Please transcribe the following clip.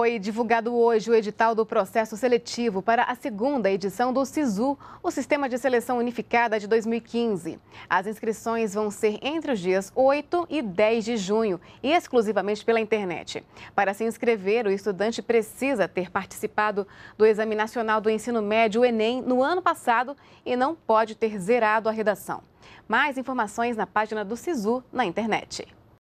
Foi divulgado hoje o edital do processo seletivo para a segunda edição do SISU, o Sistema de Seleção Unificada de 2015. As inscrições vão ser entre os dias 8 e 10 de junho, exclusivamente pela internet. Para se inscrever, o estudante precisa ter participado do Exame Nacional do Ensino Médio, Enem, no ano passado e não pode ter zerado a redação. Mais informações na página do SISU na internet.